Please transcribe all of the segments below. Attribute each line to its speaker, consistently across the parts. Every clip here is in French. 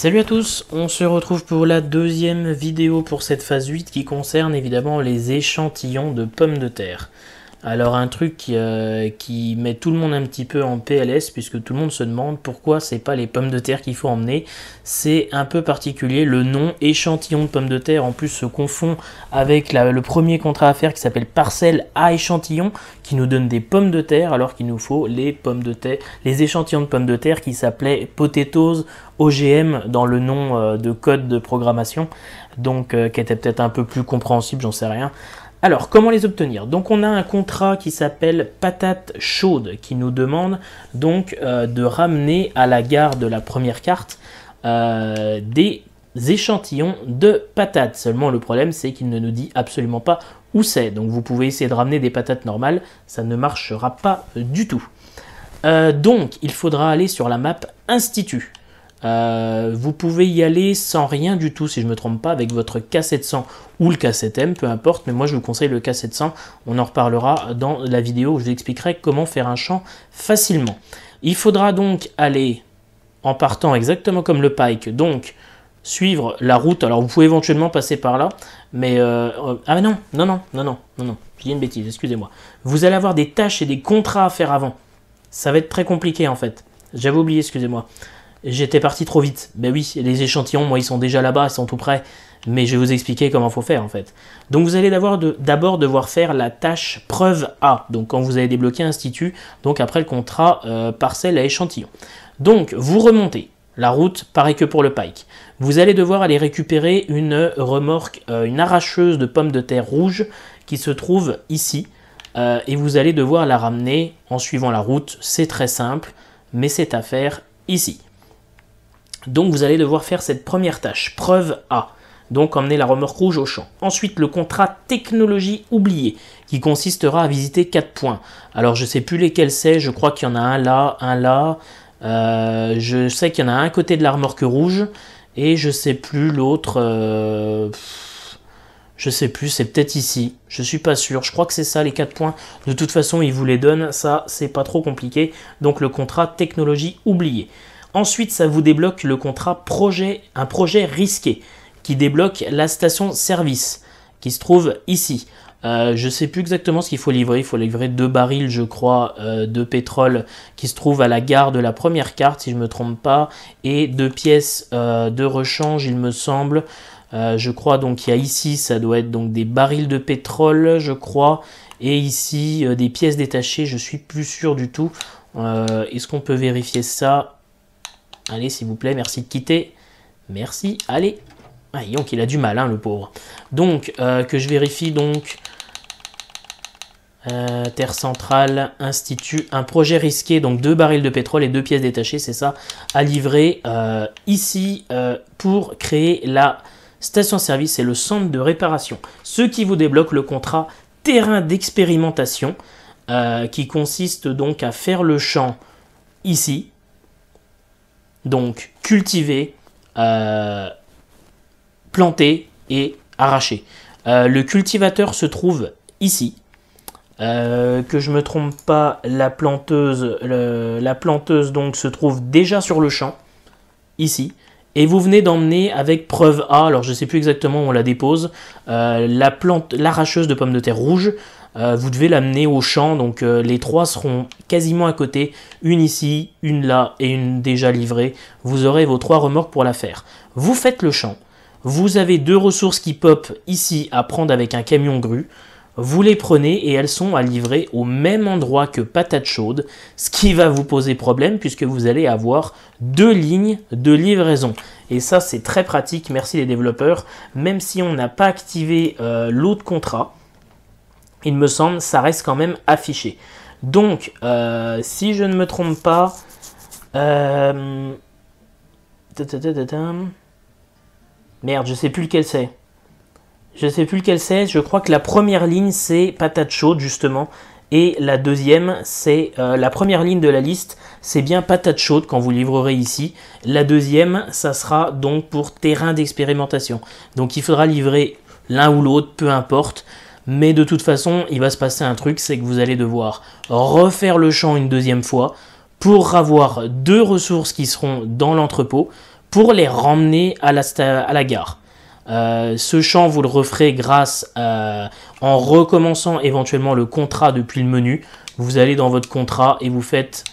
Speaker 1: Salut à tous, on se retrouve pour la deuxième vidéo pour cette phase 8 qui concerne évidemment les échantillons de pommes de terre. Alors un truc euh, qui, met tout le monde un petit peu en PLS puisque tout le monde se demande pourquoi c'est pas les pommes de terre qu'il faut emmener. C'est un peu particulier, le nom échantillon de pommes de terre en plus se confond avec le premier contrat à faire qui s'appelle parcelle à échantillon qui nous donne des pommes de terre alors qu'il nous faut les pommes de terre, les échantillons de pommes de terre qui s'appelaient potatoes OGM dans le nom euh, de code de programmation donc euh, qui était peut-être un peu plus compréhensible, j'en sais rien. Alors, comment les obtenir Donc, on a un contrat qui s'appelle Patate Chaude qui nous demande donc euh, de ramener à la gare de la première carte euh, des échantillons de patates. Seulement, le problème, c'est qu'il ne nous dit absolument pas où c'est. Donc, vous pouvez essayer de ramener des patates normales, ça ne marchera pas du tout. Euh, donc, il faudra aller sur la map Institut. Euh, vous pouvez y aller sans rien du tout, si je ne me trompe pas, avec votre K700 ou le K7M, peu importe, mais moi je vous conseille le K700, on en reparlera dans la vidéo où je vous expliquerai comment faire un champ facilement. Il faudra donc aller en partant exactement comme le pike, donc suivre la route, alors vous pouvez éventuellement passer par là, mais... Euh, euh, ah non, non, non, non, non, non, non, une bêtise, excusez-moi. Vous allez avoir des tâches et des contrats à faire avant. Ça va être très compliqué en fait. J'avais oublié, excusez-moi. J'étais parti trop vite. Ben oui, les échantillons, moi, ils sont déjà là-bas, ils sont tout prêts. Mais je vais vous expliquer comment faut faire en fait. Donc vous allez d'abord, devoir faire la tâche preuve A. Donc quand vous avez débloqué institut, donc après le contrat euh, parcelle à échantillon. Donc vous remontez. La route, pareil que pour le pike. Vous allez devoir aller récupérer une remorque, euh, une arracheuse de pommes de terre rouge qui se trouve ici. Euh, et vous allez devoir la ramener en suivant la route. C'est très simple, mais c'est à faire ici. Donc vous allez devoir faire cette première tâche, preuve A. Donc emmener la remorque rouge au champ. Ensuite, le contrat technologie oublié, qui consistera à visiter 4 points. Alors je sais plus lesquels c'est, je crois qu'il y en a un là, un là. Euh, je sais qu'il y en a un côté de la remorque rouge. Et je sais plus l'autre. je euh, je sais plus, c'est peut-être ici. Je suis pas sûr. Je crois que c'est ça les 4 points. De toute façon, ils vous les donnent. Ça, c'est pas trop compliqué. Donc le contrat technologie oublié. Ensuite, ça vous débloque le contrat projet, un projet risqué, qui débloque la station-service, qui se trouve ici. Euh, je ne sais plus exactement ce qu'il faut livrer. Il faut livrer deux barils, je crois, euh, de pétrole qui se trouvent à la gare de la première carte, si je ne me trompe pas, et deux pièces euh, de rechange, il me semble. je crois donc qu'il y a ici, ça doit être donc des barils de pétrole, je crois, et ici des pièces détachées. Je suis plus sûr du tout. Est-ce qu'on peut vérifier ça Allez, s'il vous plaît, merci de quitter. Merci, allez. Ah, donc il a du mal, hein, le pauvre. Donc, euh, que je vérifie, donc... Euh, Terre centrale, institut, un projet risqué, donc deux barils de pétrole et deux pièces détachées, c'est ça, à livrer euh, ici pour créer la station-service et le centre de réparation. Ce qui vous débloque le contrat terrain d'expérimentation, qui consiste donc à faire le champ ici, donc cultiver, euh, planter et arracher. Euh, le cultivateur se trouve ici. Euh, que je me trompe pas, la planteuse, la planteuse donc se trouve déjà sur le champ, ici. Et vous venez d'emmener avec preuve A, alors je ne sais plus exactement où on la dépose, la plante, l'arracheuse de pommes de terre rouges euh, vous devez l'amener au champ, donc euh, les trois seront quasiment à côté, une ici, une là et une déjà livrée. Vous aurez vos trois remorques pour la faire. Vous faites le champ. Vous avez deux ressources qui pop ici à prendre avec un camion grue. Vous les prenez et elles sont à livrer au même endroit que patate chaude, ce qui va vous poser problème puisque vous allez avoir deux lignes de livraison. Et ça c'est très pratique, merci les développeurs, même si on n'a pas activé euh, l'autre contrat, il me semble, ça reste quand même affiché. Donc, euh, si je ne me trompe pas, euh, merde, je sais plus lequel c'est. Je sais plus lequel c'est. Je crois que la première ligne c'est patate chaude justement, et la deuxième c'est euh, la première ligne de la liste, c'est bien patate chaude quand vous livrerez ici. La deuxième, ça sera donc pour terrain d'expérimentation. Donc, il faudra livrer l'un ou l'autre, peu importe mais de toute façon, il va se passer un truc, c'est que vous allez devoir refaire le champ une deuxième fois pour avoir deux ressources qui seront dans l'entrepôt pour les ramener à la, à la gare. Euh, ce champ, vous le referez grâce à, en recommençant éventuellement le contrat depuis le menu. Vous allez dans votre contrat et vous faites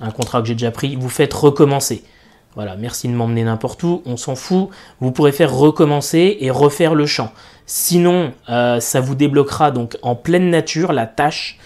Speaker 1: un contrat que j'ai déjà pris, vous faites recommencer. Voilà, merci de m'emmener n'importe où, on s'en fout. Vous pourrez faire recommencer et refaire le champ. Sinon, euh, ça vous débloquera donc en pleine nature la tâche.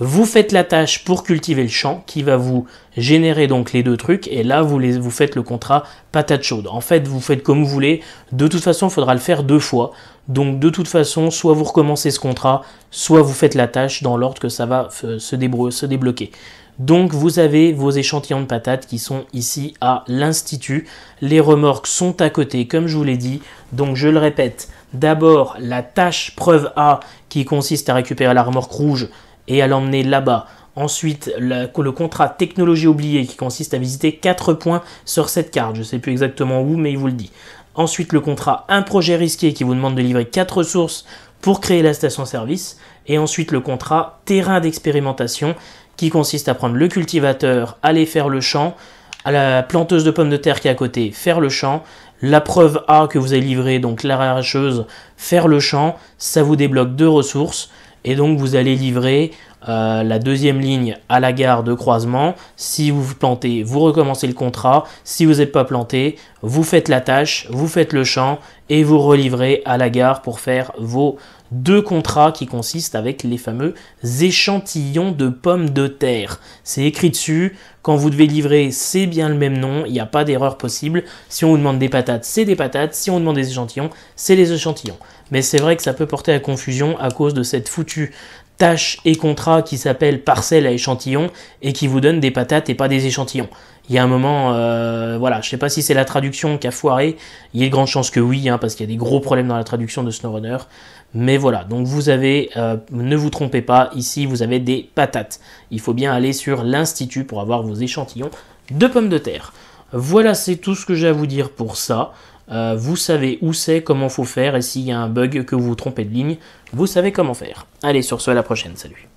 Speaker 1: Vous faites la tâche pour cultiver le champ qui va vous générer donc les deux trucs et là vous, les, vous faites le contrat patate chaude. En fait, vous faites comme vous voulez. De toute façon, il faudra le faire deux fois. Donc de toute façon, soit vous recommencez ce contrat, soit vous faites la tâche dans l'ordre que ça va euh, se, se débloquer. Donc vous avez vos échantillons de patates qui sont ici à l'institut. Les remorques sont à côté comme je vous l'ai dit. Donc je le répète, d'abord la tâche preuve A qui consiste à récupérer la remorque rouge et à l'emmener là-bas. Ensuite, le, contrat technologie oubliée qui consiste à visiter 4 points sur cette carte. Je ne sais plus exactement où, mais il vous le dit. Ensuite, le contrat un projet risqué qui vous demande de livrer 4 ressources pour créer la station-service. Et ensuite, le contrat terrain d'expérimentation qui consiste à prendre le cultivateur, aller faire le champ, à la planteuse de pommes de terre qui est à côté, faire le champ, la preuve A que vous avez livrée, donc l'arracheuse, faire le champ, ça vous débloque deux ressources, et donc vous allez livrer euh, la deuxième ligne à la gare de croisement. Si vous vous plantez, vous recommencez le contrat. Si vous n'êtes pas planté, vous faites la tâche, vous faites le champ et vous relivrez à la gare pour faire vos deux contrats qui consistent avec les fameux échantillons de pommes de terre. C'est écrit dessus, quand vous devez livrer, c'est bien le même nom, il n'y a pas d'erreur possible. Si on vous demande des patates, c'est des patates, si on vous demande des échantillons, c'est des échantillons. Mais c'est vrai que ça peut porter à confusion à cause de cette foutue tâches et contrats qui s'appelle parcelles à échantillons et qui vous donne des patates et pas des échantillons. Il y a un moment, euh, voilà, je sais pas si c'est la traduction qui a foiré, il y a de grandes chances que oui, hein, parce qu'il y a des gros problèmes dans la traduction de SnowRunner. Mais voilà, donc vous avez, euh, ne vous trompez pas, ici vous avez des patates. Il faut bien aller sur l'Institut pour avoir vos échantillons de pommes de terre. Voilà, c'est tout ce que j'ai à vous dire pour ça. Euh, vous savez où c'est, comment faut faire, et s'il y a un bug que vous vous trompez de ligne, vous savez comment faire. Allez, sur ce, à la prochaine, salut.